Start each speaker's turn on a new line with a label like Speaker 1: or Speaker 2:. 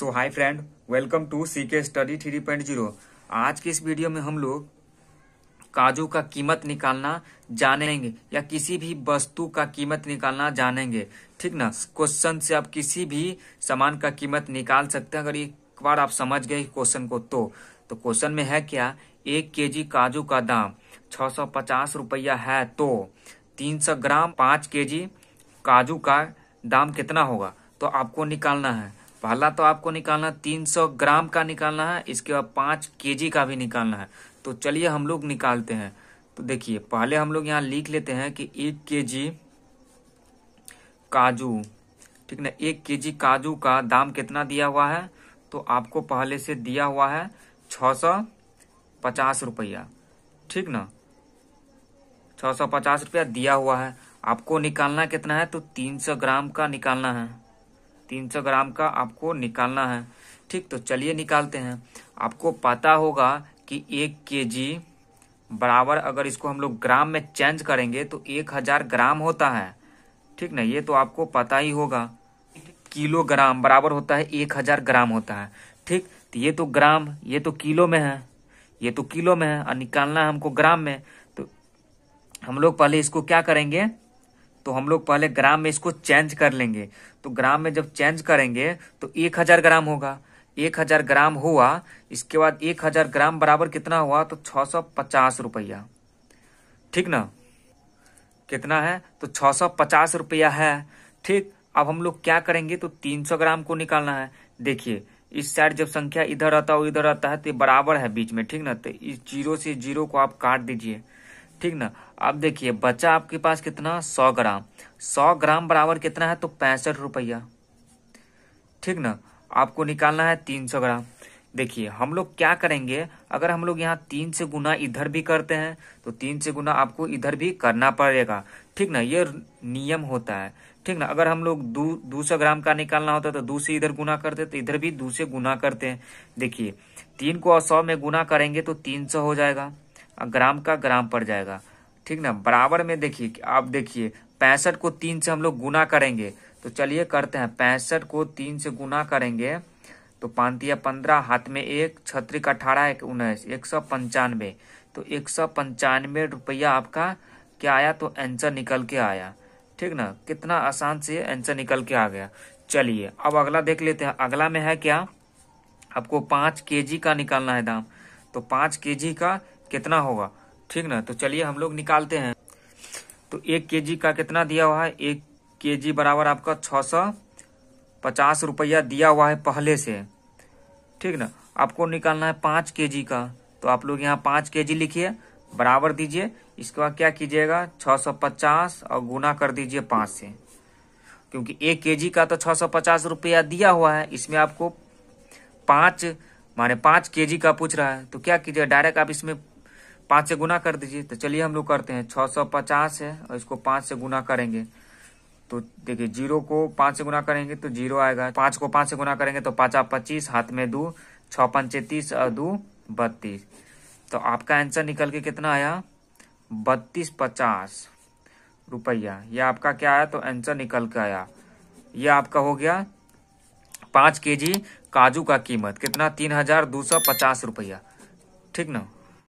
Speaker 1: so hi friend welcome to C K study three point zero आज के इस video में हम लोग काजू का कीमत निकालना जानेंगे या किसी भी वस्तु का कीमत निकालना जानेंगे ठीक ना क्वेश्चन से आप किसी भी सामान का कीमत निकाल सकते हैं अगर एक बार आप समझ गए क्वेश्चन को तो तो क्वेश्चन में है क्या एक के काजू का दाम छह सौ पचास रुपया है तो तीन सौ ग्राम पांच के काजू का दाम कितना होगा तो आपको निकालना है पहला तो आपको निकालना 300 ग्राम का निकालना है इसके बाद पांच के का भी निकालना है तो चलिए हम लोग निकालते हैं तो देखिए पहले हम लोग यहाँ लिख लेते हैं कि एक के काजू ठीक ना एक के काजू का दाम कितना दिया हुआ है तो आपको पहले से दिया हुआ है छ सौ पचास रुपया ठीक ना छ सौ पचास रुपया दिया हुआ है आपको निकालना कितना है तो तीन सौ ग्राम का निकालना है 300 ग्राम का आपको निकालना है ठीक तो चलिए निकालते हैं आपको पता होगा कि एक के जी बराबर अगर इसको हम लोग ग्राम में चेंज करेंगे तो एक हजार ग्राम होता है ठीक ना ये तो आपको पता ही होगा किलोग्राम बराबर होता है एक हजार ग्राम होता है ठीक तो ये तो ग्राम ये तो किलो में है ये तो किलो में है और निकालना है हमको ग्राम में तो हम लोग पहले इसको क्या करेंगे तो हम लोग पहले ग्राम में इसको चेंज कर लेंगे तो ग्राम में जब चेंज करेंगे तो एक हजार ग्राम होगा एक हजार ग्राम हुआ इसके बाद एक हजार ग्राम बराबर कितना हुआ तो छ सौ पचास रुपया ठीक ना कितना है तो छ सौ पचास रुपया है ठीक अब हम लोग क्या करेंगे तो तीन सौ ग्राम को निकालना है देखिए इस साइड जब संख्या इधर आता है इधर आता है तो बराबर है बीच में ठीक ना तो इस जीरो से जीरो को आप काट दीजिए ठीक ना अब देखिए बचा आपके पास कितना सौ ग्राम सौ ग्राम बराबर कितना है तो पैंसठ रुपया ठीक ना आपको निकालना है तीन सौ ग्राम देखिए हम लोग क्या करेंगे अगर हम लोग यहाँ तीन से गुना इधर भी करते हैं तो तीन से गुना आपको इधर भी करना पड़ेगा ठीक ना ये नियम होता है ठीक ना अगर हम लोग दो दू सौ ग्राम का निकालना होता तो दो से इधर गुना करते तो इधर भी दो से गुना करते हैं देखिए तीन को और सौ में गुना करेंगे तो तीन सौ हो जाएगा ग्राम का ग्राम पड़ जाएगा ठीक ना बराबर में देखिए आप देखिए पैंसठ को तीन से हम लोग गुना करेंगे तो चलिए करते हैं पैंसठ को तीन से गुना करेंगे तो पांतिया पंद्रह हाथ में एक छत्रिक अठारह एक उन्नीस एक सौ पंचानवे तो एक सौ पंचानवे रुपया आपका क्या आया तो आंसर निकल के आया ठीक ना कितना आसान से आंसर निकल के आ गया चलिए अब अगला देख लेते हैं अगला में है क्या आपको पांच के जी का निकालना है दाम तो पांच के जी का कितना होगा ठीक ना तो चलिए हम लोग निकालते हैं तो एक के जी का कितना दिया हुआ है एक के बराबर आपका छः सौ पचास रुपया दिया हुआ है पहले से ठीक ना आपको निकालना है पाँच के जी का तो आप लोग यहाँ पाँच के जी लिखिए बराबर दीजिए इसके बाद क्या कीजिएगा छः सौ पचास और गुना कर दीजिए पाँच से क्योंकि एक के जी का तो छः सौ पचास रुपया दिया हुआ है इसमें आपको पाँच माने पाँच के जी का पूछ रहा है तो क्या कीजिए डायरेक्ट आप इसमें पाँच से गुना कर दीजिए तो चलिए हम लोग करते हैं छः सौ पचास है और इसको पाँच से गुना करेंगे तो देखिए जीरो को पाँच से गुना करेंगे तो जीरो आएगा पाँच को पाँच से गुना करेंगे तो पाँचा पच्चीस हाथ में दो छ पंचे तीस और दो बत्तीस तो आपका आंसर निकल के कितना आया बत्तीस पचास रुपया यह आपका क्या आया तो आंसर निकल के आया यह आपका हो गया पाँच के जी काजू का कीमत कितना तीन हजार दो सौ पचास रुपया ठीक ना